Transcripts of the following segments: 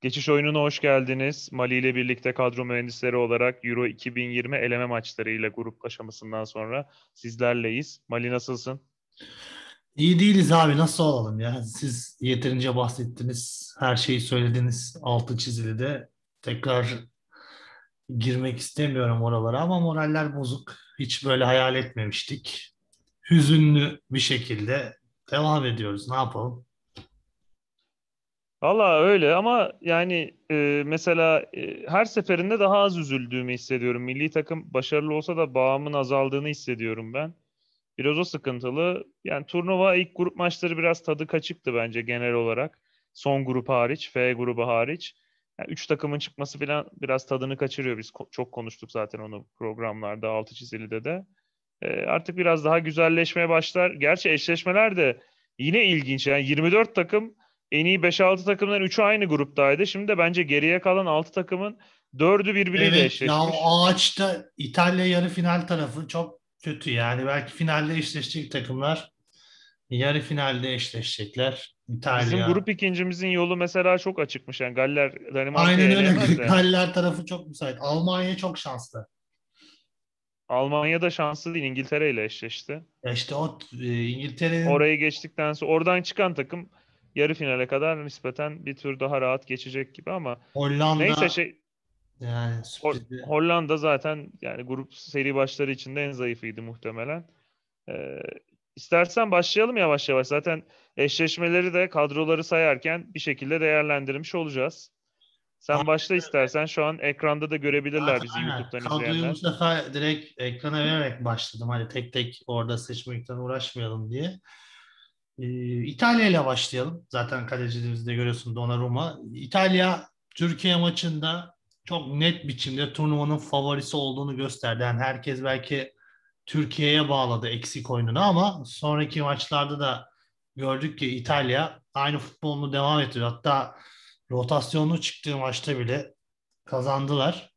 Geçiş oyununa hoş geldiniz. Mali ile birlikte kadro mühendisleri olarak Euro 2020 eleme maçlarıyla grup aşamasından sonra sizlerleyiz. Mali nasılsın? İyi değiliz abi nasıl olalım ya. Siz yeterince bahsettiniz. Her şeyi söylediniz. Altı çizili de tekrar girmek istemiyorum oralara ama moraller bozuk. Hiç böyle hayal etmemiştik. Hüzünlü bir şekilde devam ediyoruz. Ne yapalım? Valla öyle ama yani e, mesela e, her seferinde daha az üzüldüğümü hissediyorum. Milli takım başarılı olsa da bağımın azaldığını hissediyorum ben. Biraz o sıkıntılı. Yani turnuva ilk grup maçları biraz tadı kaçıktı bence genel olarak. Son grup hariç, F grubu hariç. Yani üç takımın çıkması falan biraz tadını kaçırıyor. Biz ko- çok konuştuk zaten onu programlarda, altı çizilide de. E, artık biraz daha güzelleşmeye başlar. Gerçi eşleşmeler de yine ilginç. Yani 24 takım en iyi 5-6 takımların 3'ü aynı gruptaydı. Şimdi de bence geriye kalan 6 takımın 4'ü birbiriyle evet, eşleşmiş. Ya o ağaçta İtalya yarı final tarafı çok kötü yani. Belki finalde eşleşecek takımlar yarı finalde eşleşecekler. İtalya. Bizim grup ikincimizin yolu mesela çok açıkmış. Yani Galler Danimarka'ya Aynen öyle. De. Galler tarafı çok müsait. Almanya çok şanslı. Almanya da şanslı değil. İngiltere ile eşleşti. Ya e işte o e, İngiltere'nin... Orayı geçtikten sonra oradan çıkan takım yarı finale kadar nispeten bir tür daha rahat geçecek gibi ama Hollanda neyse şey yani sürprizi. Hollanda zaten yani grup seri başları içinde en zayıfıydı muhtemelen. Ee, istersen başlayalım yavaş yavaş. Zaten eşleşmeleri de kadroları sayarken bir şekilde değerlendirmiş olacağız. Sen başla istersen. Şu an ekranda da görebilirler Aynen. bizi Aynen. YouTube'dan Kadroyu izleyenler. Kadroyu bu sefer direkt ekrana vererek başladım. Hani tek tek orada seçmekten uğraşmayalım diye. Ee, İtalya ile başlayalım. Zaten kalecilerimizde görüyorsun Donnarumma. İtalya Türkiye maçında çok net biçimde turnuvanın favorisi olduğunu gösterdi. Yani herkes belki Türkiye'ye bağladı eksik oyununu ama sonraki maçlarda da gördük ki İtalya aynı futbolunu devam ediyor. Hatta rotasyonu çıktığı maçta bile kazandılar.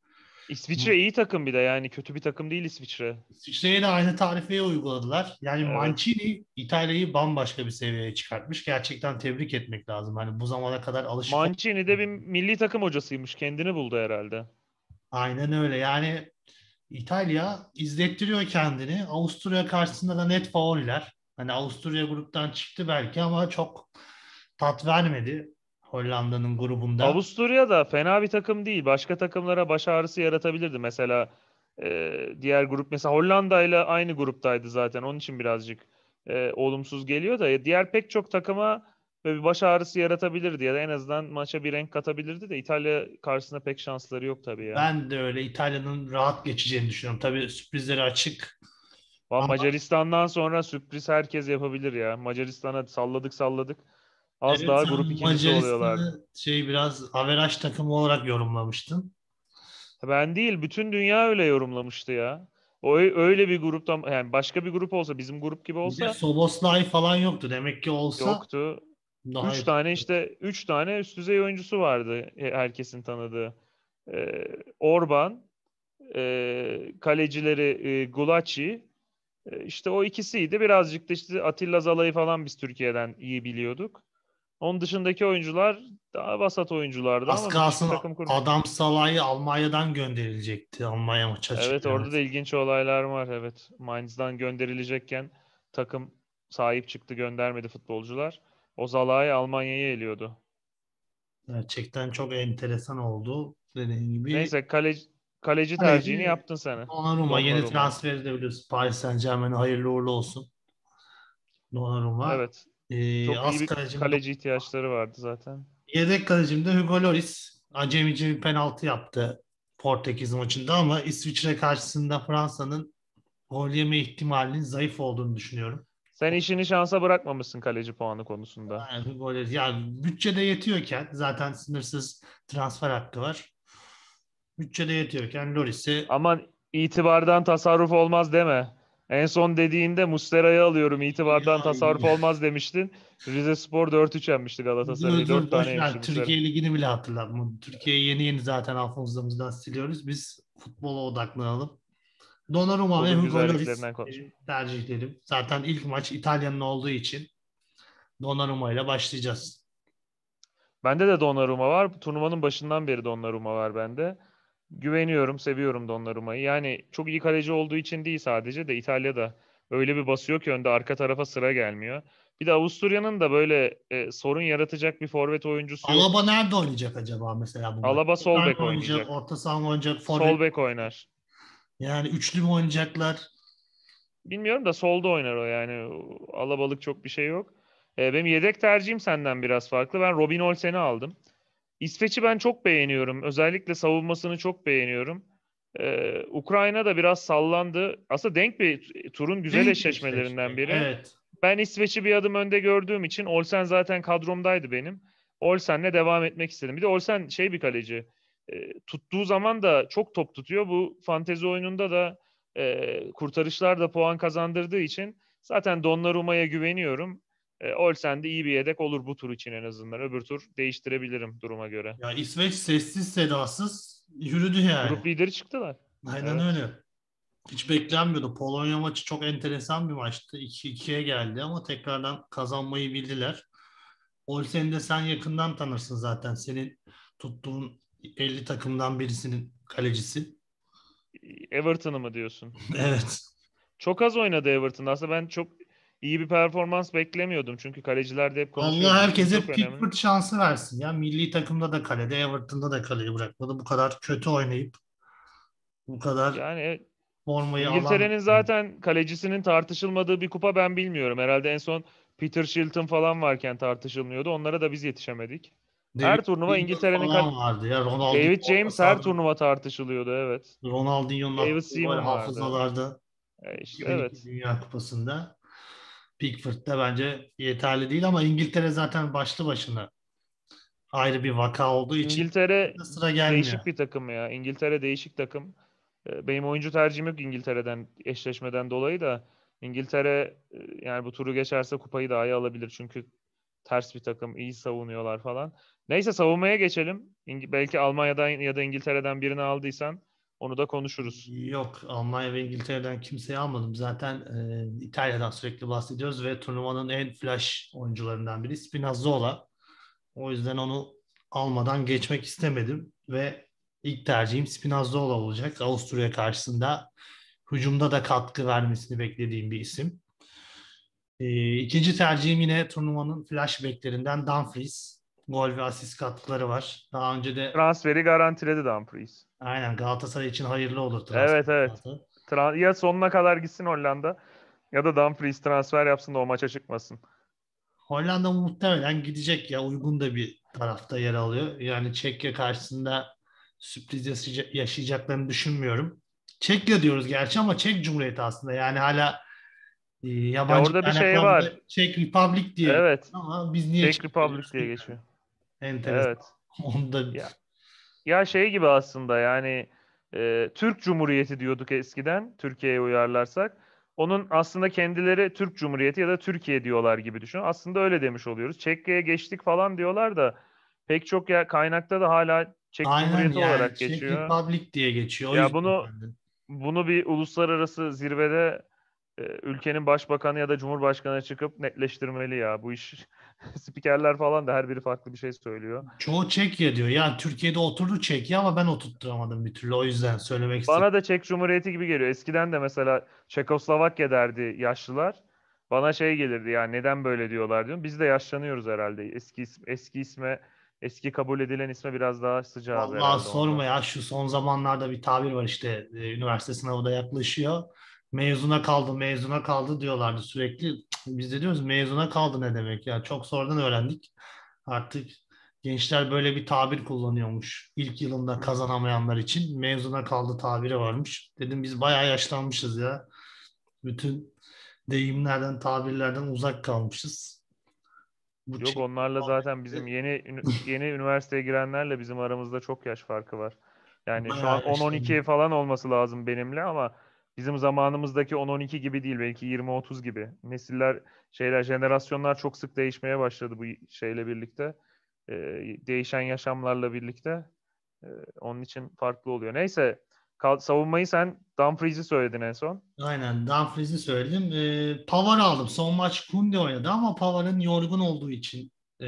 İsviçre iyi takım bir de yani kötü bir takım değil İsviçre. İsviçre'ye de aynı tarifeyi uyguladılar. Yani evet. Mancini İtalya'yı bambaşka bir seviyeye çıkartmış. Gerçekten tebrik etmek lazım. Hani bu zamana kadar alışık. Mancini de bir milli takım hocasıymış. Kendini buldu herhalde. Aynen öyle. Yani İtalya izlettiriyor kendini. Avusturya karşısında da net favoriler. Hani Avusturya gruptan çıktı belki ama çok tat vermedi. Hollanda'nın grubunda. Avusturya da fena bir takım değil. Başka takımlara baş ağrısı yaratabilirdi. Mesela e, diğer grup mesela Hollanda ile aynı gruptaydı zaten. Onun için birazcık e, olumsuz geliyor da e, diğer pek çok takıma ve bir baş ağrısı yaratabilirdi ya da en azından maça bir renk katabilirdi de İtalya karşısında pek şansları yok tabii ya. Ben de öyle İtalya'nın rahat geçeceğini düşünüyorum. Tabii sürprizleri açık. Ama... Macaristan'dan sonra sürpriz herkes yapabilir ya. Macaristan'a salladık salladık. Az evet, daha grup ikincisi oluyorlar. Şey biraz averaj takımı olarak yorumlamıştın. Ben değil, bütün dünya öyle yorumlamıştı ya. O öyle bir gruptan yani başka bir grup olsa bizim grup gibi olsa işte Soboslay falan yoktu demek ki olsa. Yoktu. Daha üç tane işte üç tane üst düzey oyuncusu vardı herkesin tanıdığı. Ee, Orban, e, kalecileri e, Gulaçi, e, işte o ikisiydi. Birazcık da işte Atilla Zala'yı falan biz Türkiye'den iyi biliyorduk. Onun dışındaki oyuncular daha vasat oyunculardı Az kalsın adam Salah'ı Almanya'dan gönderilecekti. Almanya maça Evet orada da ilginç olaylar var. Evet Mainz'dan gönderilecekken takım sahip çıktı göndermedi futbolcular. O Salah'ı Almanya'ya eliyordu. Gerçekten çok enteresan oldu. Dediğim gibi. Neyse kaleci, kaleci tercihini kaleci, yaptın sen. Donnarumma yeni transferi de biliyorsun. Paris Saint Germain'e hayırlı uğurlu olsun. Donnarumma. Evet. Ee, Çok az iyi bir kaleci, kaleci ihtiyaçları vardı zaten. Yedek kalecim de Hugo Loris. Acemice bir penaltı yaptı Portekiz maçında ama İsviçre karşısında Fransa'nın gol yeme ihtimalinin zayıf olduğunu düşünüyorum. Sen işini şansa bırakmamışsın kaleci puanı konusunda. Yani, böyle, yani bütçede yetiyorken zaten sınırsız transfer hakkı var. Bütçede yetiyorken Loris'i... Aman itibardan tasarruf olmaz deme. En son dediğinde Mustera'yı alıyorum itibardan tasarruf olmaz demiştin. Rize Spor 4-3 yenmişti Galatasaray'ı. 4 tane yenmişti. Türkiye Muslera. Ligi'ni bile hatırlatmadım. Türkiye'yi yeni yeni zaten hafızamızdan siliyoruz. Biz futbola odaklanalım. Donnarumma ve Hugo Lloris e, tercihlerim. Zaten ilk maç İtalya'nın olduğu için Donnarumma ile başlayacağız. Bende de Donnarumma var. Turnuvanın başından beri Donnarumma var bende güveniyorum, seviyorum Donnarumma'yı. Yani çok iyi kaleci olduğu için değil sadece de İtalya'da öyle bir basıyor ki önde arka tarafa sıra gelmiyor. Bir de Avusturya'nın da böyle e, sorun yaratacak bir forvet oyuncusu Alaba nerede oynayacak acaba mesela? Bu Alaba sol bek oynayacak. oynayacak. Orta saha oynayacak. Forvet. Sol bek oynar. Yani üçlü mü oynayacaklar? Bilmiyorum da solda oynar o yani. Alabalık çok bir şey yok. E, benim yedek tercihim senden biraz farklı. Ben Robin Olsen'i aldım. İsveç'i ben çok beğeniyorum. Özellikle savunmasını çok beğeniyorum. Ee, Ukrayna da biraz sallandı. Aslında denk bir turun güzel denk eşleşmelerinden İsveç. biri. Evet. Ben İsveç'i bir adım önde gördüğüm için Olsen zaten kadromdaydı benim. Olsen'le devam etmek istedim. Bir de Olsen şey bir kaleci. E, tuttuğu zaman da çok top tutuyor. Bu fantezi oyununda da e, kurtarışlar da puan kazandırdığı için zaten Donnarumma'ya güveniyorum. E, Olsen de iyi bir yedek olur bu tur için en azından. Öbür tur değiştirebilirim duruma göre. Ya İsveç sessiz sedasız yürüdü yani. Grup lideri çıktılar. Aynen evet. öyle. Hiç beklenmiyordu. Polonya maçı çok enteresan bir maçtı. 2-2'ye geldi ama tekrardan kazanmayı bildiler. Olsen'i de sen yakından tanırsın zaten. Senin tuttuğun 50 takımdan birisinin kalecisi. Everton'ı mı diyorsun? evet. Çok az oynadı Everton. Aslında ben çok iyi bir performans beklemiyordum. Çünkü kalecilerde hep konuşuyoruz. Allah herkese Pickford şansı versin ya. Milli takımda da kalede, Everton'da da kaleyi bırakmadı. Bu kadar kötü oynayıp bu kadar yani formayı İngiltere'nin alan... zaten kalecisinin tartışılmadığı bir kupa ben bilmiyorum. Herhalde en son Peter Shilton falan varken tartışılmıyordu. Onlara da biz yetişemedik. David her turnuva İngiltere'nin kal- vardı ya Ronaldo. David James her turnuva tartışılıyordu evet. Ronaldinho'nun hafızalarda. Vardı. E işte, evet. Dünya Kupası'nda. Pickford'da bence yeterli değil ama İngiltere zaten başlı başına ayrı bir vaka olduğu için İngiltere sıra gelmiyor. değişik bir takım ya. İngiltere değişik takım. Ee, benim oyuncu tercihim yok İngiltere'den eşleşmeden dolayı da İngiltere e, yani bu turu geçerse kupayı daha iyi alabilir çünkü ters bir takım iyi savunuyorlar falan. Neyse savunmaya geçelim. İng- belki Almanya'dan ya da İngiltere'den birini aldıysan onu da konuşuruz. Yok Almanya ve İngiltere'den kimseyi almadım. Zaten e, İtalya'dan sürekli bahsediyoruz ve turnuvanın en flash oyuncularından biri Spinazzola. O yüzden onu almadan geçmek istemedim ve ilk tercihim Spinazzola olacak. Avusturya karşısında hücumda da katkı vermesini beklediğim bir isim. E, ikinci tercihim yine turnuvanın flash beklerinden Dumfries gol ve asist katkıları var. Daha önce de transferi garantiledi Dumfries. Aynen Galatasaray için hayırlı olur transfer. Evet evet. Tran- ya sonuna kadar gitsin Hollanda ya da Dumfries transfer yapsın da o maça çıkmasın. Hollanda muhtemelen gidecek ya uygun da bir tarafta yer alıyor. Yani Çekya karşısında sürpriz yaşayacaklarını düşünmüyorum. Çekya diyoruz gerçi ama Çek Cumhuriyeti aslında yani hala e, yabancı ya orada bir şey var. Çek Republic diye. Evet. Ama biz niye Çek Republic diye geçiyor. Enteresan. Evet. Onda bir... ya, ya şey gibi aslında yani e, Türk Cumhuriyeti diyorduk eskiden Türkiye'ye uyarlarsak. Onun aslında kendileri Türk Cumhuriyeti ya da Türkiye diyorlar gibi düşün. Aslında öyle demiş oluyoruz. Çekya'ya geçtik falan diyorlar da pek çok ya kaynakta da hala Çek Aynen Cumhuriyeti yani. olarak geçiyor. Çek Republic diye geçiyor. O ya bunu bunu bir uluslararası zirvede ülkenin başbakanı ya da cumhurbaşkanı çıkıp netleştirmeli ya. Bu iş spikerler falan da her biri farklı bir şey söylüyor. Çoğu Çekya diyor. Yani Türkiye'de oturdu Çekya ama ben oturtturamadım bir türlü. O yüzden söylemek istedim. Bana da Çek Cumhuriyeti gibi geliyor. Eskiden de mesela Çekoslovakya derdi yaşlılar. Bana şey gelirdi yani neden böyle diyorlar diyorum. Biz de yaşlanıyoruz herhalde. Eski ism, eski isme eski kabul edilen isme biraz daha sıcağı. Allah sorma ondan. ya şu son zamanlarda bir tabir var işte üniversite sınavı da yaklaşıyor mezuna kaldı mezuna kaldı diyorlardı sürekli. Biz de diyoruz mezuna kaldı ne demek ya çok sonradan öğrendik. Artık gençler böyle bir tabir kullanıyormuş. İlk yılında kazanamayanlar için mezuna kaldı tabiri varmış. Dedim biz bayağı yaşlanmışız ya. Bütün deyimlerden, tabirlerden uzak kalmışız. Bu Yok onlarla zaten bizim yeni yeni üniversiteye girenlerle bizim aramızda çok yaş farkı var. Yani bayağı şu an 10-12 falan olması lazım benimle ama bizim zamanımızdaki 10-12 gibi değil belki 20-30 gibi. Nesiller şeyler jenerasyonlar çok sık değişmeye başladı bu şeyle birlikte. E, değişen yaşamlarla birlikte. E, onun için farklı oluyor. Neyse savunmayı sen Dumfries'i söyledin en son. Aynen Dumfries'i söyledim. E, Pavar aldım. Son maç Kunde oynadı ama Pavar'ın yorgun olduğu için e,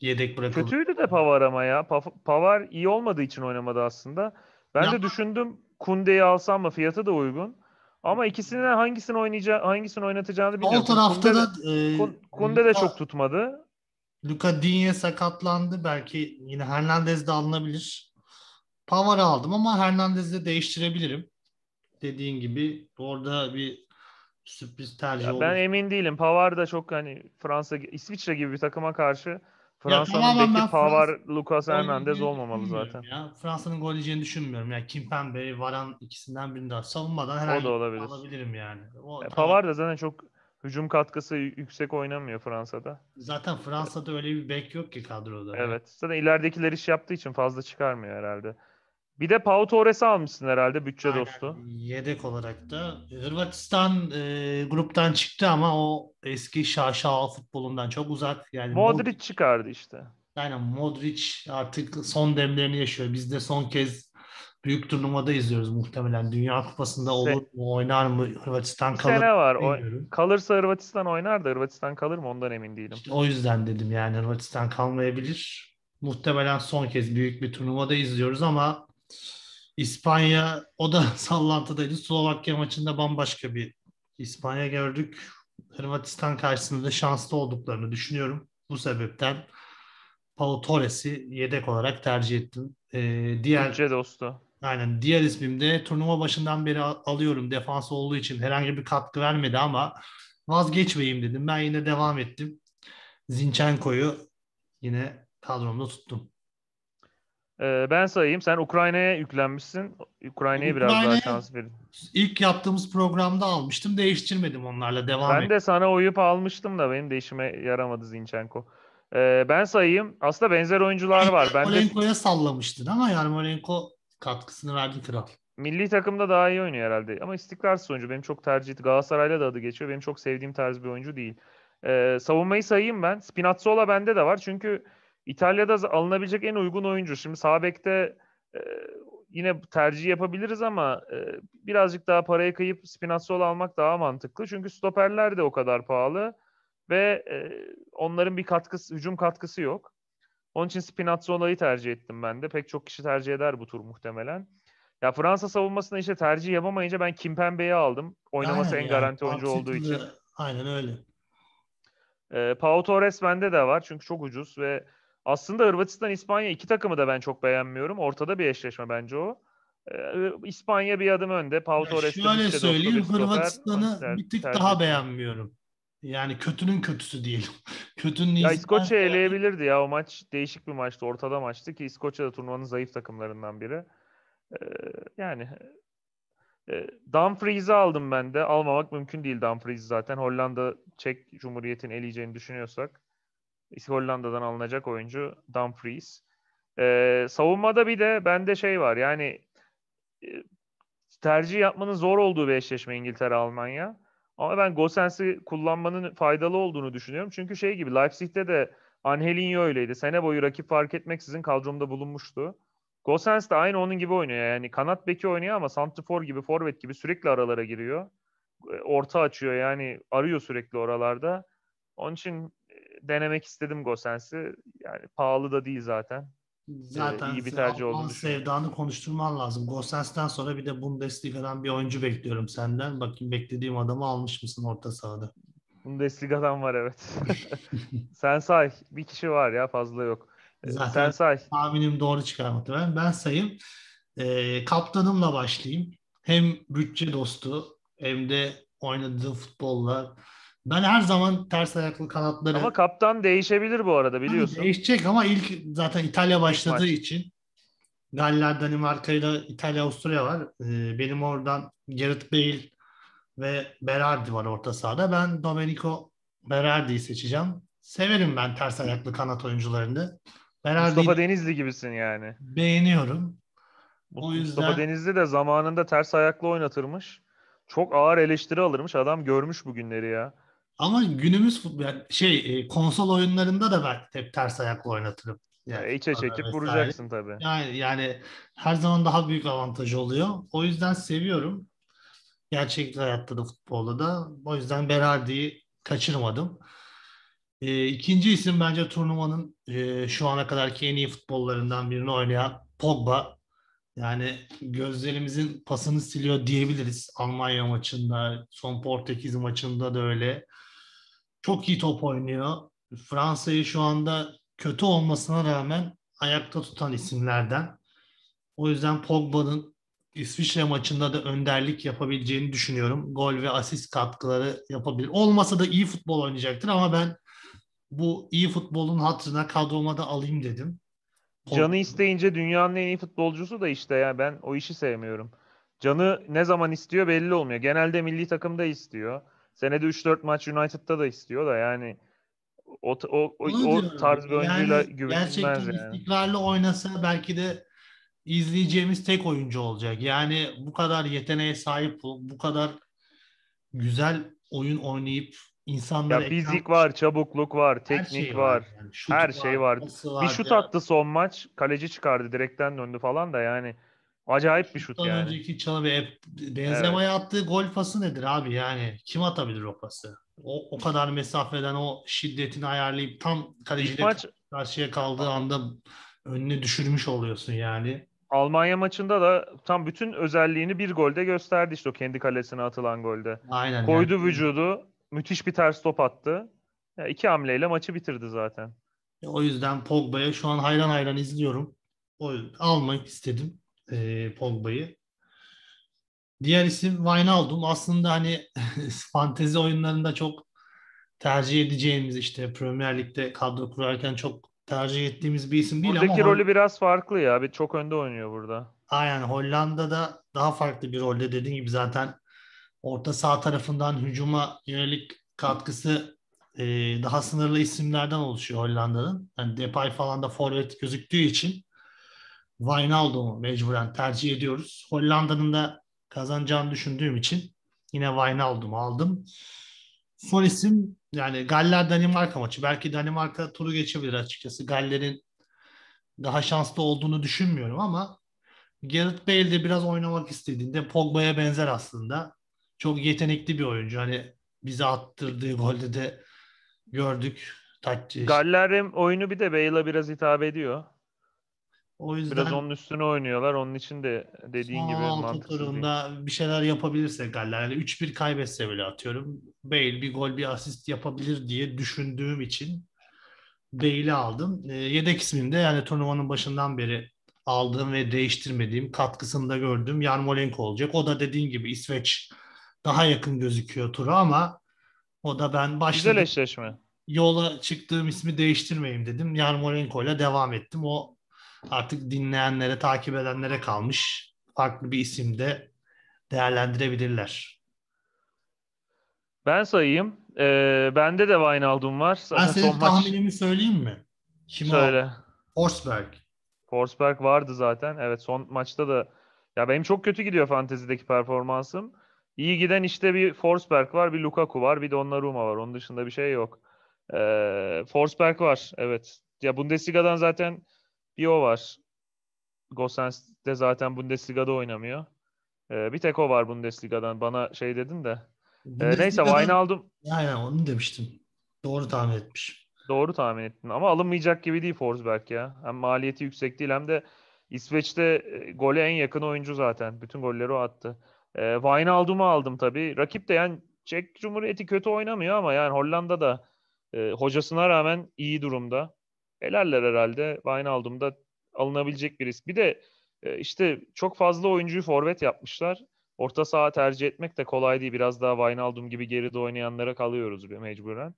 yedek bırakıldı. Kötüydü de Pavar ama ya. Pavar iyi olmadığı için oynamadı aslında. Ben ya, de düşündüm Kunde'yi alsam mı? Fiyatı da uygun. Ama ikisinden hangisini oynayacağı hangisini oynatacağını bilmiyorum. Sol tarafta Kunde, da e, Kunde Luka, de çok tutmadı. Luka Digne sakatlandı. Belki yine Hernandez de alınabilir. Pavar'ı aldım ama Hernandez'i de değiştirebilirim. Dediğin gibi orada bir sürpriz tercih ya olur. Ben emin değilim. Pavar da çok hani Fransa İsviçre gibi bir takıma karşı Fransa'nın beki Pavar, Fransa... Lucas Hernandez olmamalı zaten. Ya. Fransa'nın gol yiyeceğini düşünmüyorum. Yani Pembe, Varan ikisinden birini daha savunmadan herhangi da olabilir. alabilirim yani. O, e, Pavar da zaten çok hücum katkısı yüksek oynamıyor Fransa'da. Zaten Fransa'da öyle bir bek yok ki kadroda. Evet. Zaten ileridekiler iş yaptığı için fazla çıkarmıyor herhalde. Bir de Pau Torres'i almışsın herhalde bütçe Aynen. dostu. Yedek olarak da. Hırvatistan e, gruptan çıktı ama o eski şaşalı futbolundan çok uzak. Yani Modric çıkardı işte. Aynen Modric artık son demlerini yaşıyor. Biz de son kez büyük turnuvada izliyoruz muhtemelen. Dünya Kupası'nda olur mu, oynar mı? Hırvatistan kalır sene var. O, kalırsa Hırvatistan oynar da Hırvatistan kalır mı ondan emin değilim. İşte o yüzden dedim yani Hırvatistan kalmayabilir. Muhtemelen son kez büyük bir turnuvada izliyoruz ama İspanya o da sallantıdaydı. Slovakya maçında bambaşka bir İspanya gördük. Hırvatistan karşısında da şanslı olduklarını düşünüyorum. Bu sebepten Paul Torres'i yedek olarak tercih ettim. Ee, diğer Önce dostu. Aynen. Diğer ismim de turnuva başından beri alıyorum. Defans olduğu için herhangi bir katkı vermedi ama vazgeçmeyeyim dedim. Ben yine devam ettim. Zinchenko'yu yine kadromda tuttum. Ee, ben sayayım. Sen Ukrayna'ya yüklenmişsin. Ukrayna'ya biraz daha şans verin. İlk yaptığımız programda almıştım. Değiştirmedim onlarla. Devam ben et. de sana oyup almıştım da benim değişime yaramadı Zinchenko. Ee, ben sayayım. Aslında benzer oyuncular var. Ben Malenko'ya de... sallamıştın ama yani Malenko katkısını verdi kral. Milli takımda daha iyi oynuyor herhalde. Ama istikrarsız oyuncu. Benim çok tercih Galatasaray'la da adı geçiyor. Benim çok sevdiğim tarz bir oyuncu değil. Ee, savunmayı sayayım ben. Spinazzola bende de var. Çünkü İtalya'da alınabilecek en uygun oyuncu. Şimdi Sabek'te e, yine tercih yapabiliriz ama e, birazcık daha parayı kayıp Spinazzola almak daha mantıklı. Çünkü stoperler de o kadar pahalı ve e, onların bir katkısı, hücum katkısı yok. Onun için Spinazzola'yı tercih ettim ben de. Pek çok kişi tercih eder bu tur muhtemelen. Ya Fransa savunmasında işte tercih yapamayınca ben Kimpembe'yi aldım. Oynaması aynen en yani. garanti oyuncu olduğu için. E, aynen öyle. E, Pau Torres bende de var çünkü çok ucuz ve aslında Hırvatistan İspanya iki takımı da ben çok beğenmiyorum. Ortada bir eşleşme bence o. Ee, İspanya bir adım önde. Pau Torres şöyle şey söyleyeyim Hırvatistan'ı bir tık daha şey. beğenmiyorum. Yani kötünün kötüsü diyelim. kötünün ya İskoçya eleyebilirdi ya o maç değişik bir maçtı. Ortada maçtı ki İskoçya da turnuvanın zayıf takımlarından biri. Ee, yani e, Dumfries'i aldım ben de. Almamak mümkün değil Dumfries'i zaten. Hollanda Çek Cumhuriyeti'nin eleyeceğini düşünüyorsak. Hollanda'dan alınacak oyuncu Dumfries. Ee, savunmada bir de bende şey var yani e, tercih yapmanın zor olduğu bir eşleşme İngiltere-Almanya. Ama ben Gosens'i kullanmanın faydalı olduğunu düşünüyorum. Çünkü şey gibi Leipzig'te de Angelinho öyleydi. Sene boyu rakip fark etmeksizin kadromda bulunmuştu. Gosens de aynı onun gibi oynuyor. Yani kanat beki oynuyor ama santrfor gibi, forvet gibi sürekli aralara giriyor. E, orta açıyor yani arıyor sürekli oralarda. Onun için denemek istedim Gosens'i. Yani pahalı da değil zaten. Ee, zaten ee, iyi bir tercih olduğunu sevdanı konuşturman lazım. Gosens'ten sonra bir de Bundesliga'dan bir oyuncu bekliyorum senden. Bakayım beklediğim adamı almış mısın orta sahada? Bundesliga'dan var evet. Sen say. Bir kişi var ya fazla yok. Ee, zaten Sen say. Tahminim doğru çıkar ben. Ben sayayım. E, kaptanımla başlayayım. Hem bütçe dostu hem de oynadığı futbollar. Ben her zaman ters ayaklı kanatları... Ama kaptan değişebilir bu arada biliyorsun. Değişecek ama ilk zaten İtalya başladığı ilk için Galler, Danimarka'yla İtalya, Avusturya var. Ee, benim oradan Gerrit Bale ve Berardi var orta sahada. Ben Domenico Berardi'yi seçeceğim. Severim ben ters ayaklı kanat oyuncularını. Berardi Mustafa Denizli gibisin yani. Beğeniyorum. O yüzden... Mustafa Denizli de zamanında ters ayaklı oynatırmış. Çok ağır eleştiri alırmış. Adam görmüş bugünleri ya. Ama günümüz futbol yani şey e, konsol oyunlarında da belki hep ters ayakla oynatırım. Yani e, içe çekip vesaire. vuracaksın tabii. Yani, yani her zaman daha büyük avantaj oluyor. O yüzden seviyorum. Gerçek hayatta da futbolda da. O yüzden Berardi'yi kaçırmadım. E, ikinci isim bence turnuvanın e, şu ana kadarki en iyi futbollarından birini oynayan Pogba. Yani gözlerimizin pasını siliyor diyebiliriz. Almanya maçında, son Portekiz maçında da öyle çok iyi top oynuyor. Fransa'yı şu anda kötü olmasına rağmen ayakta tutan isimlerden. O yüzden Pogba'nın İsviçre maçında da önderlik yapabileceğini düşünüyorum. Gol ve asist katkıları yapabilir. Olmasa da iyi futbol oynayacaktır ama ben bu iyi futbolun hatırına kadroma da alayım dedim. Canı isteyince dünyanın en iyi futbolcusu da işte ya ben o işi sevmiyorum. Canı ne zaman istiyor belli olmuyor. Genelde milli takımda istiyor senede 3-4 maç United'da da istiyor da yani o o o, Bunu o tarz bir oyuncuyla yani, güvenilmez gerçekten yani. istikrarlı oynasa belki de izleyeceğimiz tek oyuncu olacak. Yani bu kadar yeteneğe sahip, bu kadar güzel oyun oynayıp insanlara ya fizik ekran... var, çabukluk var, teknik her şey var. var. Yani, her var, şey var. var. Bir şut attı son maç, kaleci çıkardı, direkten döndü falan da yani Acayip bir şut yani. önceki çalı ve Benzema'ya evet. attığı gol pası nedir abi yani? Kim atabilir o pası? O, o kadar mesafeden o şiddetini ayarlayıp tam kalecide maç... karşıya kaldığı anda önüne düşürmüş oluyorsun yani. Almanya maçında da tam bütün özelliğini bir golde gösterdi işte o kendi kalesine atılan golde. Aynen. Koydu yani. vücudu, müthiş bir ters top attı. Yani iki hamleyle maçı bitirdi zaten. E, o yüzden Pogba'ya şu an hayran hayran izliyorum. O Almak istedim e, Pogba'yı. Diğer isim Wijnaldum. Aslında hani fantezi oyunlarında çok tercih edeceğimiz işte Premier Lig'de kadro kurarken çok tercih ettiğimiz bir isim değil Buradaki ama rolü biraz farklı ya. Bir çok önde oynuyor burada. Aynen Hollanda'da daha farklı bir rolde dediğim gibi zaten orta sağ tarafından hücuma yönelik katkısı e, daha sınırlı isimlerden oluşuyor Hollanda'nın. Yani Depay falan da forvet gözüktüğü için Wijnaldum'u mecburen tercih ediyoruz. Hollanda'nın da kazanacağını düşündüğüm için yine Wijnaldum'u aldım. Son isim yani Galler-Danimarka maçı. Belki Danimarka turu geçebilir açıkçası. Galler'in daha şanslı olduğunu düşünmüyorum ama Gareth Bale de biraz oynamak istediğinde Pogba'ya benzer aslında. Çok yetenekli bir oyuncu. Hani bize attırdığı golde de gördük. Galler'in oyunu bir de Bale'a biraz hitap ediyor. O yüzden biraz onun üstüne oynuyorlar. Onun için de dediğin son gibi altı turunda değil. bir şeyler yapabilirse Galler. Yani 3-1 kaybetse bile atıyorum. Bale bir gol bir asist yapabilir diye düşündüğüm için Bale'i aldım. E, yedek de yani turnuvanın başından beri aldığım ve değiştirmediğim katkısında gördüğüm Yarmolenko olacak. O da dediğin gibi İsveç daha yakın gözüküyor turu ama o da ben başladım. Güzel eşleşme. Yola çıktığım ismi değiştirmeyeyim dedim. Yarmolenko ile devam ettim. O artık dinleyenlere, takip edenlere kalmış. Farklı bir isimde değerlendirebilirler. Ben sayayım. Ee, bende de Wijnaldum var. Zaten ben senin tahminimi maç... söyleyeyim mi? Kim Söyle. Forsberg. Forsberg vardı zaten. Evet son maçta da ya benim çok kötü gidiyor fantezideki performansım. İyi giden işte bir Forsberg var, bir Lukaku var, bir Donnarumma var. Onun dışında bir şey yok. Ee, Forsberg var, evet. Ya Bundesliga'dan zaten bir o var. Gosens de zaten Bundesliga'da oynamıyor. Ee, bir tek o var Bundesliga'dan. Bana şey dedin de. Ee, neyse Wijnaldum. Aynen onu demiştim. Doğru tahmin etmiş. Doğru tahmin ettin ama alınmayacak gibi değil Forsberg ya. Hem maliyeti yüksek değil hem de İsveç'te e, gole en yakın oyuncu zaten. Bütün golleri o attı. Ee, Wijnaldum'u aldım tabii. Rakip de yani Çek Cumhuriyeti kötü oynamıyor ama yani Hollanda da e, hocasına rağmen iyi durumda elerler herhalde. Wijnaldum'da alınabilecek bir risk. Bir de e, işte çok fazla oyuncuyu forvet yapmışlar. Orta saha tercih etmek de kolay değil. Biraz daha Wijnaldum gibi geride oynayanlara kalıyoruz mecburen.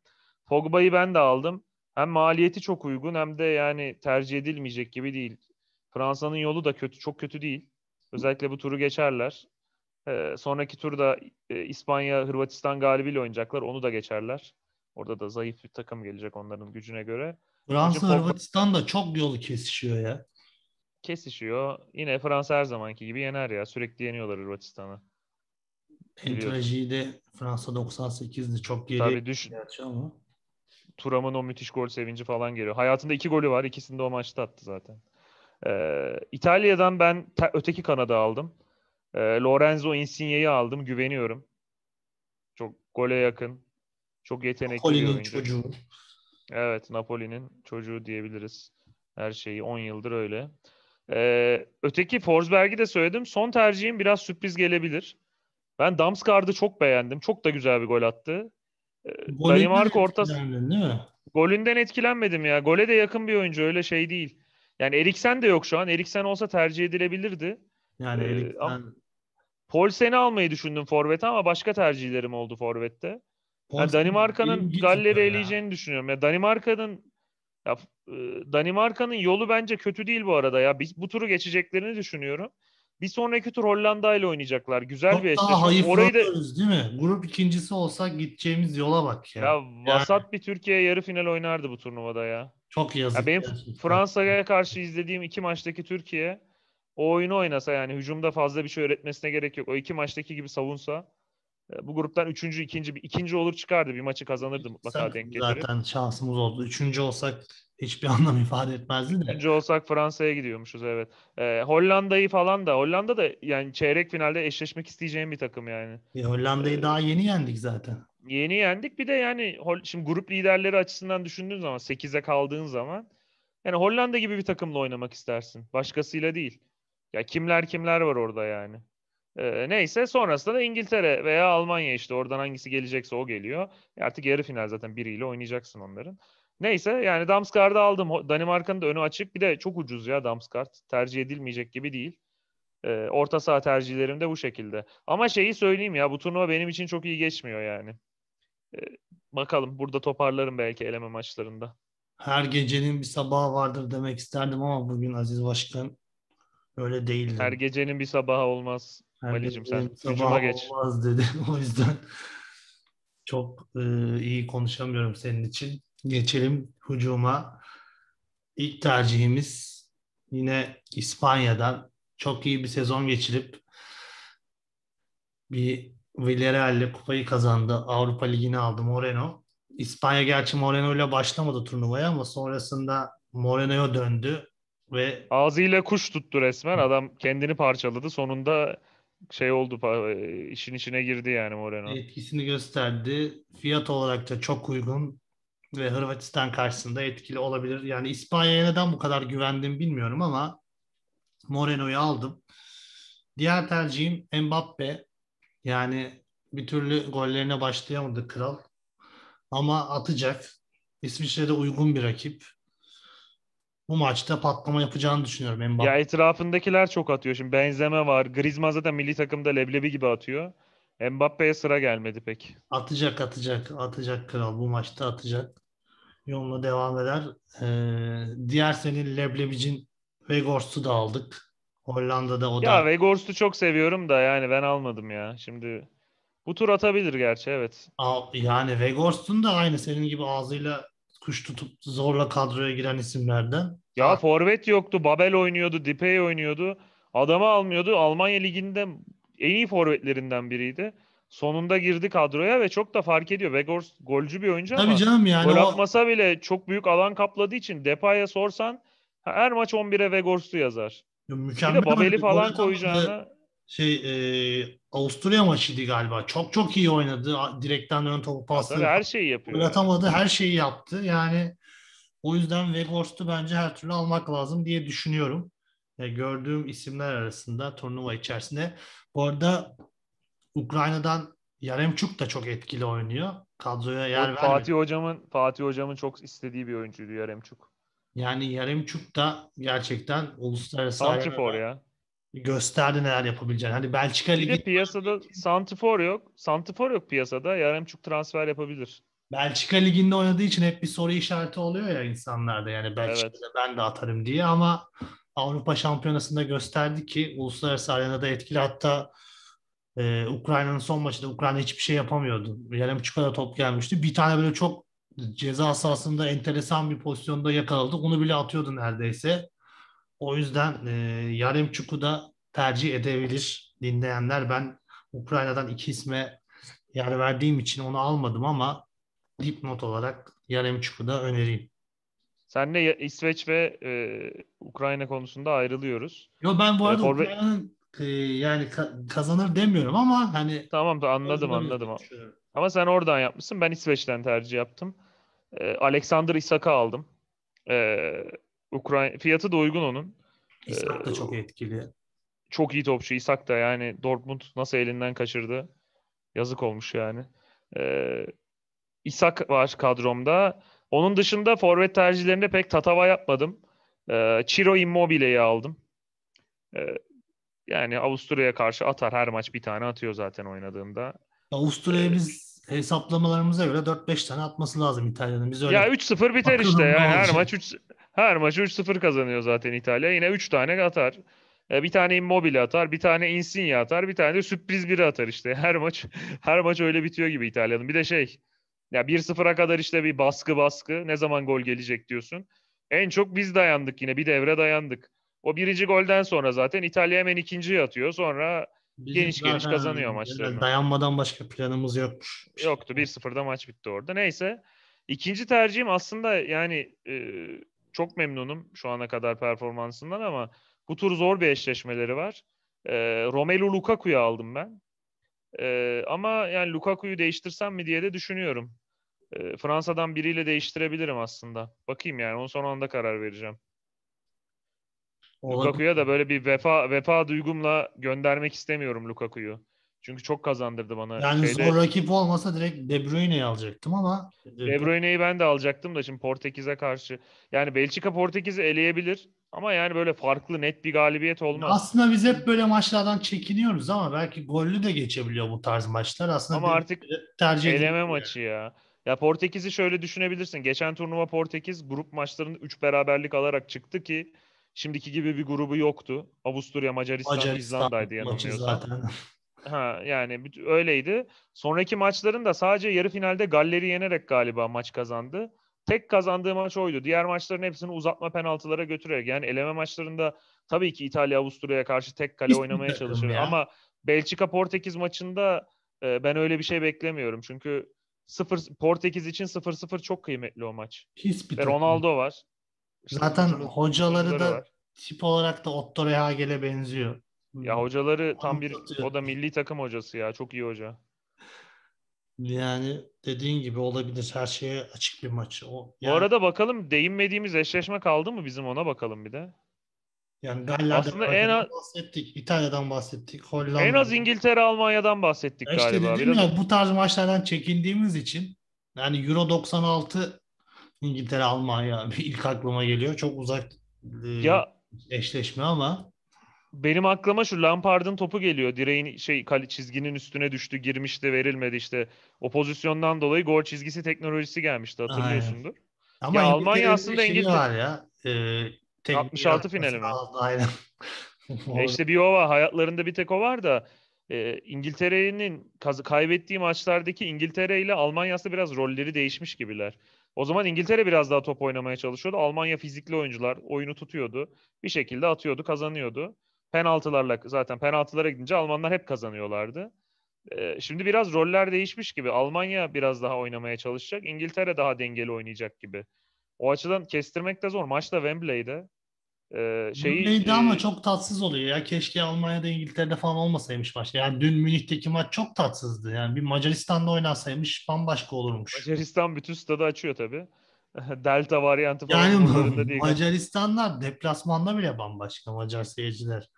Pogba'yı ben de aldım. Hem maliyeti çok uygun hem de yani tercih edilmeyecek gibi değil. Fransa'nın yolu da kötü, çok kötü değil. Özellikle bu turu geçerler. Ee, sonraki turda e, İspanya, Hırvatistan galibiyle oynayacaklar. Onu da geçerler. Orada da zayıf bir takım gelecek onların gücüne göre. Fransa Hırvatistan da çok yol kesişiyor ya. Kesişiyor. Yine Fransa her zamanki gibi yener ya. Sürekli yeniyorlar Hırvatistan'ı. Entrajide Fransa 98'de çok geri. Tabii düş. Şey ama. Turam'ın o müthiş gol sevinci falan geliyor. Hayatında iki golü var. İkisini de o maçta attı zaten. Ee, İtalya'dan ben te- öteki kanada aldım. Ee, Lorenzo Insigne'yi aldım. Güveniyorum. Çok gole yakın. Çok yetenekli Napoli'nin bir oyuncu. çocuğu. Evet Napoli'nin çocuğu diyebiliriz. Her şeyi 10 yıldır öyle. Ee, öteki Forsberg'i de söyledim. Son tercihim biraz sürpriz gelebilir. Ben Damsgaard'ı çok beğendim. Çok da güzel bir gol attı. Ee, Danimark ortası. Golünden etkilenmedim ya. Gole de yakın bir oyuncu öyle şey değil. Yani Eriksen de yok şu an. Eriksen olsa tercih edilebilirdi. Yani ee, Eriksen... Ee, Polsen'i almayı düşündüm Forvet'e ama başka tercihlerim oldu Forvet'te. Yani Danimarka'nın Galler'i eleyeceğini düşünüyorum. Ya Danimarka'nın ya e, Danimarka'nın yolu bence kötü değil bu arada ya. Biz bu turu geçeceklerini düşünüyorum. Bir sonraki tur Hollanda ile oynayacaklar. Güzel Çok bir eşleşme. Orayı da değil mi? Grup ikincisi olsa gideceğimiz yola bak ya. Ya yani. bir Türkiye yarı final oynardı bu turnuvada ya. Çok yazık. Ya benim Fransa'ya karşı izlediğim iki maçtaki Türkiye o oyunu oynasa yani hücumda fazla bir şey öğretmesine gerek yok. O iki maçtaki gibi savunsa ee, bu gruptan üçüncü, ikinci, bir ikinci olur çıkardı. Bir maçı kazanırdı mutlaka Sen, denk getirir. Zaten şansımız oldu. Üçüncü olsak hiçbir anlam ifade etmezdi de. Üçüncü olsak Fransa'ya gidiyormuşuz evet. Ee, Hollanda'yı falan da. Hollanda da yani çeyrek finalde eşleşmek isteyeceğim bir takım yani. E, Hollanda'yı ee, daha yeni yendik zaten. Yeni yendik. Bir de yani şimdi grup liderleri açısından düşündüğün zaman 8'e kaldığın zaman yani Hollanda gibi bir takımla oynamak istersin. Başkasıyla değil. Ya kimler kimler var orada yani. E, neyse sonrasında da İngiltere veya Almanya işte oradan hangisi gelecekse o geliyor. E, artık yarı final zaten biriyle oynayacaksın onların. Neyse yani Damsgaard'ı aldım. Danimarka'nın da önü açık. Bir de çok ucuz ya Damsgaard. Tercih edilmeyecek gibi değil. E, orta saha tercihlerim de bu şekilde. Ama şeyi söyleyeyim ya bu turnuva benim için çok iyi geçmiyor yani. E, bakalım burada toparlarım belki eleme maçlarında. Her gecenin bir sabahı vardır demek isterdim ama bugün Aziz Başkan öyle değil. Her gecenin bir sabahı olmaz. Ali'cim sen hücuma geç. Olmaz dedi. O yüzden çok e, iyi konuşamıyorum senin için. Geçelim hücuma. İlk tercihimiz yine İspanya'dan çok iyi bir sezon geçirip bir Villarreal'le kupayı kazandı. Avrupa Ligi'ni aldı Moreno. İspanya gerçi Moreno ile başlamadı turnuvaya ama sonrasında Moreno'ya döndü ve ağzıyla kuş tuttu resmen. Adam kendini parçaladı. Sonunda şey oldu e, işin içine girdi yani Moreno. Etkisini gösterdi. Fiyat olarak da çok uygun ve Hırvatistan karşısında etkili olabilir. Yani İspanya'ya neden bu kadar güvendim bilmiyorum ama Moreno'yu aldım. Diğer tercihim Mbappe. Yani bir türlü gollerine başlayamadı kral. Ama atacak. İsviçre'de uygun bir rakip bu maçta patlama yapacağını düşünüyorum Mbappe. Ya etrafındakiler çok atıyor. Şimdi Benzema var. Griezmann zaten milli takımda leblebi gibi atıyor. Mbappe'ye sıra gelmedi pek. Atacak atacak. Atacak kral. Bu maçta atacak. Yoluna devam eder. Ee, diğer senin Leblebic'in Weghorst'u da aldık. Hollanda'da o ya, da. Ya Vegors'u çok seviyorum da yani ben almadım ya. Şimdi bu tur atabilir gerçi evet. yani Weghorst'un da aynı senin gibi ağzıyla kuş tutup zorla kadroya giren isimlerden. Ya forvet yoktu. Babel oynuyordu. Dipey oynuyordu. Adamı almıyordu. Almanya Ligi'nde en iyi forvetlerinden biriydi. Sonunda girdi kadroya ve çok da fark ediyor. Weghorst golcü bir oyuncu Tabii ama canım yani gol o... bile çok büyük alan kapladığı için Depay'a sorsan her maç 11'e Weghorst'u yazar. Ya mükemmel bir de Babel'i falan koyacağına şey e, Avusturya maçıydı galiba. Çok çok iyi oynadı. Direkten ön topu pasladı. Her şeyi yapıyor. Atamadı, her şeyi yaptı. Yani o yüzden Weghorst'u bence her türlü almak lazım diye düşünüyorum. E, gördüğüm isimler arasında turnuva içerisinde. Bu arada Ukrayna'dan Yaremçuk da çok etkili oynuyor. Kadroya yer vermiyor. Fatih hocamın Fatih hocamın çok istediği bir oyuncuydu Yaremçuk. Yani Yaremçuk da gerçekten uluslararası santrifor ya gösterdi neler yapabileceğini. Hani Belçika Ligi... Bir piyasada Santifor yok. Santifor yok piyasada. Yaremçuk transfer yapabilir. Belçika Ligi'nde oynadığı için hep bir soru işareti oluyor ya insanlarda. Yani Belçika'da evet. ben de atarım diye ama Avrupa Şampiyonası'nda gösterdi ki uluslararası arenada etkili. Hatta e, Ukrayna'nın son maçında Ukrayna hiçbir şey yapamıyordu. Yaremçuk'a da top gelmişti. Bir tane böyle çok ceza sahasında enteresan bir pozisyonda yakaladı. Onu bile atıyordu neredeyse. O yüzden e, Yaremçuk'u da tercih edebilir dinleyenler. Ben Ukrayna'dan iki isme yer verdiğim için onu almadım ama dipnot olarak Yaremçuk'u da önereyim. Senle İsveç ve e, Ukrayna konusunda ayrılıyoruz. Yo ben bu e, arada ee, Ukrayna'nın e, yani ka- kazanır demiyorum ama hani Tamam anladım anladım. Ama sen oradan yapmışsın. Ben İsveç'ten tercih yaptım. E, Alexander Isak'a aldım. E, Ukrayna fiyatı da uygun onun. Ee, İshak da ee, çok etkili. Çok iyi topçu İshak da yani Dortmund nasıl elinden kaçırdı. Yazık olmuş yani. Ee, İshak var kadromda. Onun dışında forvet tercihlerinde pek tatava yapmadım. Ee, Ciro Immobile'yi aldım. Ee, yani Avusturya'ya karşı atar her maç bir tane atıyor zaten oynadığında. Avusturya'ya ee, biz hesaplamalarımıza göre 4-5 tane atması lazım İtalya'nın. Biz öyle ya 3-0 biter işte. Yani her maç 3 her maçı 3-0 kazanıyor zaten İtalya. Yine 3 tane atar. E, bir tane Immobile atar, bir tane Insigne atar, bir tane de sürpriz biri atar işte. Her maç her maç öyle bitiyor gibi İtalya'nın. Bir de şey ya 1-0'a kadar işte bir baskı baskı ne zaman gol gelecek diyorsun. En çok biz dayandık yine bir devre dayandık. O birinci golden sonra zaten İtalya hemen ikinciyi atıyor. Sonra Bizim geniş geniş kazanıyor maçlarını. Dayanmadan başka planımız yokmuş. Yoktu. 1-0'da maç bitti orada. Neyse. İkinci tercihim aslında yani e, çok memnunum şu ana kadar performansından ama bu tur zor bir eşleşmeleri var. E, Romelu Lukaku'yu aldım ben. E, ama yani Lukaku'yu değiştirsem mi diye de düşünüyorum. E, Fransa'dan biriyle değiştirebilirim aslında. Bakayım yani onu son anda karar vereceğim. Olabilir. Lukaku'ya da böyle bir vefa vefa duygumla göndermek istemiyorum Lukaku'yu. Çünkü çok kazandırdı bana. Yani Şeyde... zor rakip olmasa direkt De Bruyne'yi alacaktım ama. De Bruyne'yi ben de alacaktım da şimdi Portekiz'e karşı. Yani Belçika Portekiz'i eleyebilir ama yani böyle farklı net bir galibiyet olmaz. Aslında biz hep böyle maçlardan çekiniyoruz ama belki gollü de geçebiliyor bu tarz maçlar. Aslında ama artık tercih eleme maçı ya. Ya Portekiz'i şöyle düşünebilirsin. Geçen turnuva Portekiz grup maçlarının 3 beraberlik alarak çıktı ki şimdiki gibi bir grubu yoktu. Avusturya, Macaristan, Macaristan İzlanda'ydı yanılmıyorsam. Ha, yani öyleydi. Sonraki maçların da sadece yarı finalde Galler'i yenerek galiba maç kazandı. Tek kazandığı maç oydu. Diğer maçların hepsini uzatma penaltılara götürerek. Yani eleme maçlarında tabii ki İtalya Avusturya'ya karşı tek kale Hiç oynamaya çalışır. Ya. Ama Belçika Portekiz maçında e, ben öyle bir şey beklemiyorum. Çünkü sıfır Portekiz için 0-0 çok kıymetli o maç. Hiçbir Ve Ronaldo var. Zaten hocaları da var. tip olarak da Otto Rehhagel'e benziyor. Ya hmm. hocaları tam bir o da milli takım hocası ya. Çok iyi hoca. Yani dediğin gibi olabilir. Her şeye açık bir maç. O, yani... Bu arada bakalım değinmediğimiz eşleşme kaldı mı bizim ona bakalım bir de. Yani Galler'den Aslında en az bahsettik, İtalya'dan bahsettik, Hollanda. En az İngiltere, Almanya'dan bahsettik ya işte galiba. Biraz... ya, bu tarz maçlardan çekindiğimiz için yani Euro 96 İngiltere, Almanya bir ilk aklıma geliyor. Çok uzak e, ya, eşleşme ama benim aklıma şu Lampard'ın topu geliyor. Direğin şey kale çizginin üstüne düştü, girmişti, verilmedi işte. O pozisyondan dolayı gol çizgisi teknolojisi gelmişti hatırlıyorsundur. Aynen. Ama ya Almanya aslında İngiltere var ya. E, 66 finali mi? Aynen. e İşte bir o var. Hayatlarında bir tek o var da e, İngiltere'nin kaybettiği maçlardaki İngiltere ile Almanya'sı biraz rolleri değişmiş gibiler. O zaman İngiltere biraz daha top oynamaya çalışıyordu. Almanya fizikli oyuncular oyunu tutuyordu. Bir şekilde atıyordu, kazanıyordu penaltılarla zaten penaltılara gidince Almanlar hep kazanıyorlardı. Ee, şimdi biraz roller değişmiş gibi. Almanya biraz daha oynamaya çalışacak. İngiltere daha dengeli oynayacak gibi. O açıdan kestirmek de zor. Maç da Wembley'de. E, şeyi, Wembley'de ama e, çok tatsız oluyor ya. Keşke Almanya'da İngiltere'de falan olmasaymış maç. Yani dün Münih'teki maç çok tatsızdı. Yani bir Macaristan'da oynansaymış bambaşka olurmuş. Macaristan bütün stadı açıyor tabii. Delta varyantı falan. Yani Macaristanlar deplasmanda bile bambaşka Macar seyirciler.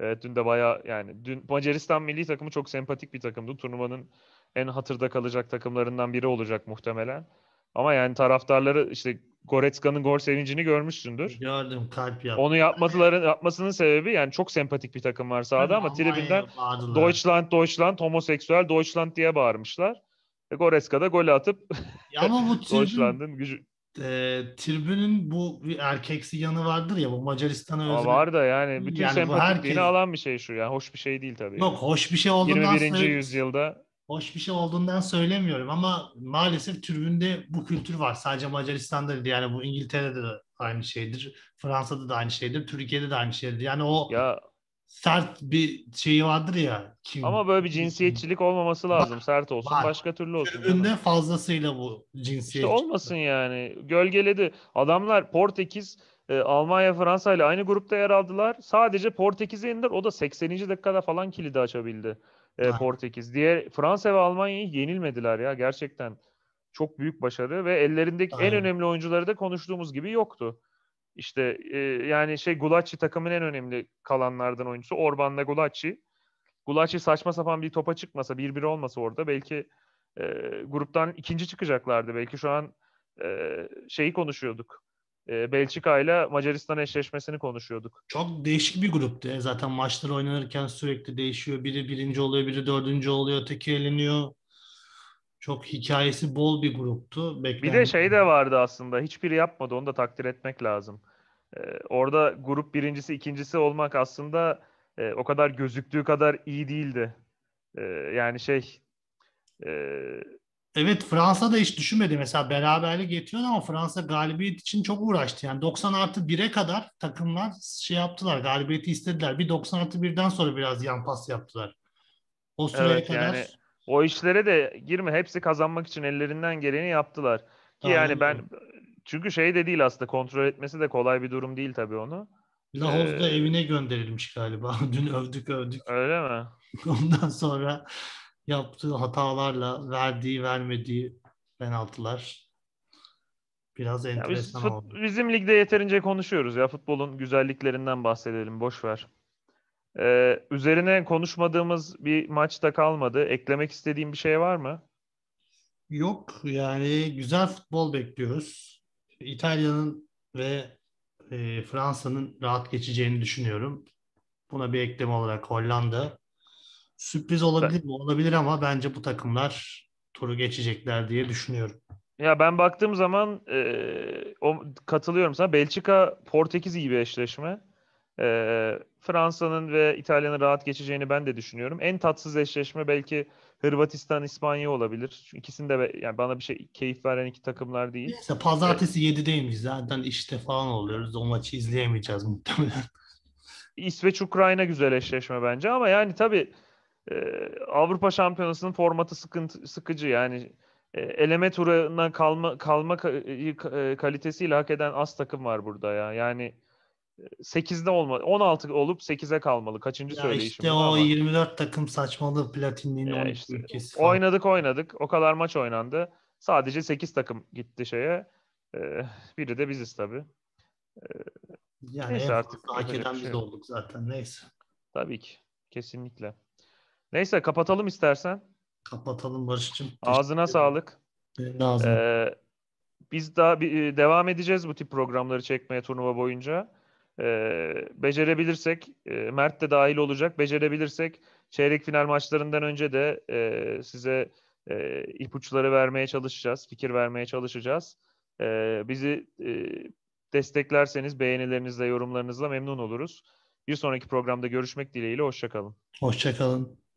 Evet dün de baya yani dün Macaristan milli takımı çok sempatik bir takımdı. Turnuvanın en hatırda kalacak takımlarından biri olacak muhtemelen. Ama yani taraftarları işte Goretzka'nın gol sevincini görmüşsündür. Gördüm kalp yaptı. Onu yapmadıların yapmasının sebebi yani çok sempatik bir takım var sahada ama, ama tribinden Deutschland Deutschland homoseksüel Deutschland diye bağırmışlar. Goreska da gol atıp ya ama bu tribün, gücü. E, tribünün bu bir erkeksi yanı vardır ya bu Macaristan'a özel. Var da yani bütün yani sempatikliğini herkes... alan bir şey şu yani hoş bir şey değil tabii. Yok hoş bir şey olduğundan 21. Sonra... yüzyılda hoş bir şey olduğundan söylemiyorum ama maalesef türbünde bu kültür var. Sadece Macaristan'da değil yani bu İngiltere'de de aynı şeydir. Fransa'da da aynı şeydir. Türkiye'de de aynı şeydir. Yani o ya, sert bir şeyi vardır ya. Kim? Ama böyle bir cinsiyetçilik olmaması lazım. Bak, sert olsun, bak, başka türlü olsun. Önde fazlasıyla bu cinsiyetçilik. İşte olmasın yani. Gölgeledi. Adamlar Portekiz e, Almanya Fransa ile aynı grupta yer aldılar. Sadece Portekiz'i indir. O da 80. dakikada falan kilidi açabildi e, Portekiz. Diğer Fransa ve Almanya'yı yenilmediler ya gerçekten. Çok büyük başarı ve ellerindeki Aynen. en önemli oyuncuları da konuştuğumuz gibi yoktu. İşte e, yani şey Gulaçi takımın en önemli kalanlardan oyuncusu Orban'la Gulaçi, Gulaçi saçma sapan bir topa çıkmasa, bir 1 olmasa orada belki e, gruptan ikinci çıkacaklardı. Belki şu an e, şeyi konuşuyorduk. E, Belçika ile Macaristan eşleşmesini konuşuyorduk. Çok değişik bir gruptu. Zaten maçlar oynanırken sürekli değişiyor. Biri birinci oluyor, biri dördüncü oluyor, öteki eleniyor. Çok hikayesi bol bir gruptu. Beklendim. Bir de şey de vardı aslında. Hiçbiri yapmadı. Onu da takdir etmek lazım. Ee, orada grup birincisi, ikincisi olmak aslında e, o kadar gözüktüğü kadar iyi değildi. E, yani şey e, Evet Fransa da hiç düşünmedi mesela beraberlik yetiyor ama Fransa galibiyet için çok uğraştı. Yani 90 artı 1'e kadar takımlar şey yaptılar galibiyeti istediler. Bir 90 artı 1'den sonra biraz yan pas yaptılar. O süreye evet, kadar. Yani, o işlere de girme hepsi kazanmak için ellerinden geleni yaptılar. Ki Aynen. yani ben çünkü şey de değil aslında kontrol etmesi de kolay bir durum değil tabii onu. Lahov'da ee, evine gönderilmiş galiba. Dün övdük övdük. Öyle mi? Ondan sonra yaptığı hatalarla verdiği vermediği penaltılar biraz enteresan biz oldu. Bizim ligde yeterince konuşuyoruz ya futbolun güzelliklerinden bahsedelim boş ver. Ee, üzerine konuşmadığımız bir maçta kalmadı. Eklemek istediğim bir şey var mı? Yok yani güzel futbol bekliyoruz. İtalya'nın ve e, Fransa'nın rahat geçeceğini düşünüyorum. Buna bir ekleme olarak Hollanda. Sürpriz olabilir mi? Olabilir ama bence bu takımlar turu geçecekler diye düşünüyorum. Ya ben baktığım zaman e, o, katılıyorum sana. Belçika Portekiz iyi bir eşleşme. E, Fransa'nın ve İtalya'nın rahat geçeceğini ben de düşünüyorum. En tatsız eşleşme belki Hırvatistan, İspanya olabilir. Çünkü ikisini de yani bana bir şey keyif veren iki takımlar değil. Neyse pazartesi evet. 7'deymiş zaten işte falan oluyoruz. O maçı izleyemeyeceğiz muhtemelen. İsveç-Ukrayna güzel eşleşme bence ama yani tabii e, Avrupa Şampiyonası'nın formatı sıkıntı, sıkıcı yani e, eleme turuna kalma, kalma e, e, kalitesiyle hak eden az takım var burada ya. Yani 8'de olma, 16 olup 8'e kalmalı. Kaçıncı ya söyleyişim? İşte o ama. 24 takım saçmalığı platinliğin ya işte, ülkesi. Oynadık oynadık. O kadar maç oynandı. Sadece 8 takım gitti şeye. Ee, biri de biziz tabii. Ee, yani neyse artık. Hak eden biz şey. olduk zaten. Neyse. Tabii ki. Kesinlikle. Neyse kapatalım istersen. Kapatalım Barış'cığım. Ağzına sağlık. Benim ağzına. Ee, biz daha bir, e, devam edeceğiz bu tip programları çekmeye turnuva boyunca. E, becerebilirsek e, Mert de dahil olacak. Becerebilirsek çeyrek final maçlarından önce de e, size e, ipuçları vermeye çalışacağız, fikir vermeye çalışacağız. E, bizi e, desteklerseniz beğenilerinizle, yorumlarınızla memnun oluruz. Bir sonraki programda görüşmek dileğiyle, hoşçakalın. Hoşçakalın.